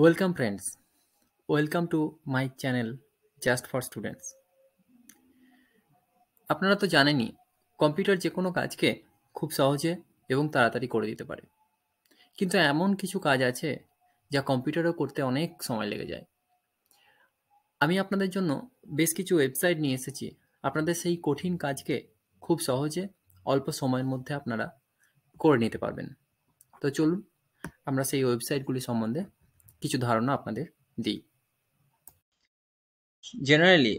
welcome friends welcome to my channel just for students আপনারা তো জানেনই কম্পিউটার যে কোনো কাজকে খুব সহজে এবং তাড়াতাড়ি করে দিতে পারে কিন্তু এমন কিছু কাজ আছে যা কম্পিউটারও করতে অনেক সময় লেগে যায় আমি আপনাদের জন্য বেশ কিছু ওয়েবসাইট নিয়ে এসেছি আপনাদের সেই কঠিন কাজকে খুব সহজে অল্প সময়ের মধ্যে আপনারা করে নিতে পারবেন তো চলুন আমরা সেই ওয়েবসাইটগুলি সম্বন্ধে কিছু ধারণা আপনাদের দিই জেনারেলি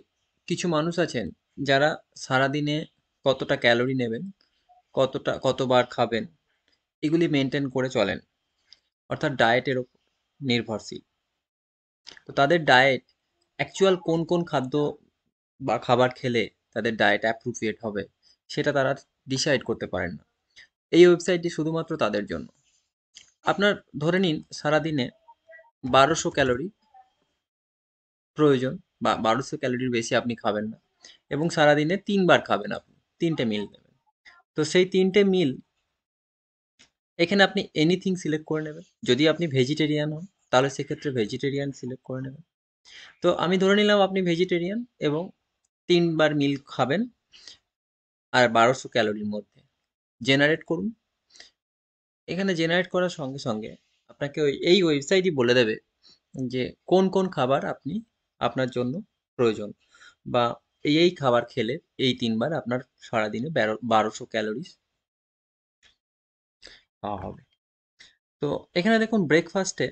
কিছু মানুষ আছেন যারা সারাদিনে কতটা ক্যালোরি নেবেন কতটা কতবার খাবেন এগুলি মেনটেন করে চলেন অর্থাৎ ডায়েটের ওপর নির্ভরশীল তো তাদের ডায়েট অ্যাকচুয়াল কোন কোন খাদ্য বা খাবার খেলে তাদের ডায়েট অ্যাপ্রোপ্রিয়েট হবে সেটা তারা ডিসাইড করতে পারেন না এই ওয়েবসাইটটি শুধুমাত্র তাদের জন্য আপনার ধরে নিন সারাদিনে বারোশো ক্যালোরি প্রয়োজন বা বারোশো ক্যালোরির বেশি আপনি খাবেন না এবং সারাদিনে তিনবার খাবেন আপনি তিনটে মিল নেবেন তো সেই তিনটে মিল এখানে আপনি এনিথিং সিলেক্ট করে নেবেন যদি আপনি ভেজিটেরিয়ান হন তাহলে সেক্ষেত্রে ভেজিটেরিয়ান সিলেক্ট করে নেবেন তো আমি ধরে নিলাম আপনি ভেজিটেরিয়ান এবং তিনবার মিল খাবেন আর বারোশো ক্যালোরির মধ্যে জেনারেট করুন এখানে জেনারেট করার সঙ্গে সঙ্গে আপনাকে ওই এই ওয়েবসাইটই বলে দেবে যে কোন কোন খাবার আপনি আপনার জন্য প্রয়োজন বা এই এই খাবার খেলে এই তিনবার আপনার সারাদিনে বারোশো ক্যালোরিজ পাওয়া হবে তো এখানে দেখুন ব্রেকফাস্টে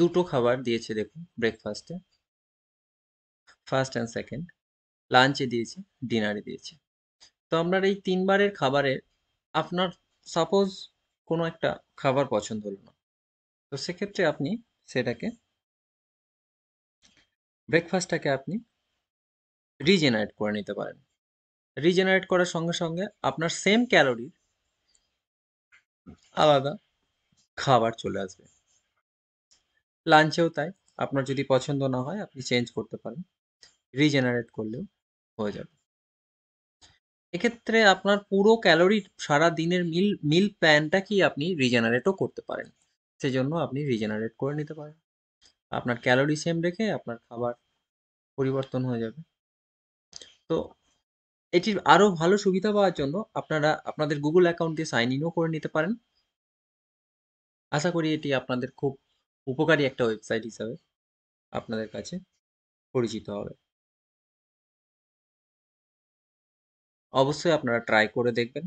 দুটো খাবার দিয়েছে দেখুন ব্রেকফাস্টে ফার্স্ট অ্যান্ড সেকেন্ড লাঞ্চে দিয়েছে ডিনারে দিয়েছে তো আপনার এই তিনবারের খাবারে আপনার সাপোজ কোনো একটা খাবার পছন্দ হলো না তো সেক্ষেত্রে আপনি সেটাকে ব্রেকফাস্টটাকে আপনি রিজেনারেট করে নিতে পারেন রিজেনারেট করার সঙ্গে সঙ্গে আপনার সেম ক্যালোরির আলাদা খাবার চলে আসবে লাঞ্চেও তাই আপনার যদি পছন্দ না হয় আপনি চেঞ্জ করতে পারেন রিজেনারেট করলেও হয়ে যাবে এক্ষেত্রে আপনার পুরো ক্যালোরি সারা দিনের মিল মিল প্ল্যানটা কি আপনি রিজেনারেটও করতে পারেন সেজন্য আপনি রিজেনারেট করে নিতে পারেন আপনার ক্যালোরি সেম রেখে আপনার খাবার পরিবর্তন হয়ে যাবে তো এটির আরও ভালো সুবিধা পাওয়ার জন্য আপনারা আপনাদের গুগল অ্যাকাউন্ট দিয়ে সাইন ইনও করে নিতে পারেন আশা করি এটি আপনাদের খুব উপকারী একটা ওয়েবসাইট হিসাবে আপনাদের কাছে পরিচিত হবে অবশ্যই আপনারা ট্রাই করে দেখবেন